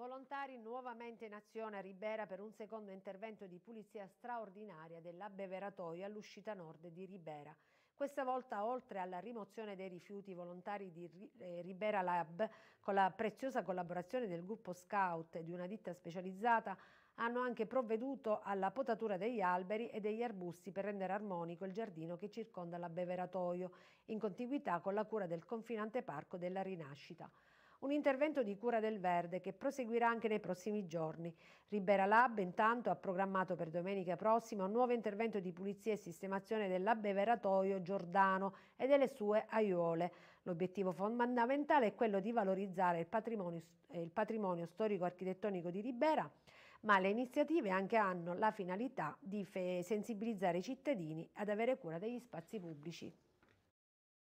Volontari nuovamente in azione a Ribera per un secondo intervento di pulizia straordinaria dell'abbeveratoio all'uscita nord di Ribera. Questa volta, oltre alla rimozione dei rifiuti, i volontari di eh, Ribera Lab, con la preziosa collaborazione del gruppo Scout e di una ditta specializzata, hanno anche provveduto alla potatura degli alberi e degli arbusti per rendere armonico il giardino che circonda l'abbeveratoio, in contiguità con la cura del confinante parco della Rinascita un intervento di cura del verde che proseguirà anche nei prossimi giorni. Ribera Lab intanto ha programmato per domenica prossima un nuovo intervento di pulizia e sistemazione dell'abbeveratoio Giordano e delle sue aiuole. L'obiettivo fondamentale è quello di valorizzare il patrimonio, eh, il patrimonio storico-architettonico di Ribera, ma le iniziative anche hanno la finalità di sensibilizzare i cittadini ad avere cura degli spazi pubblici.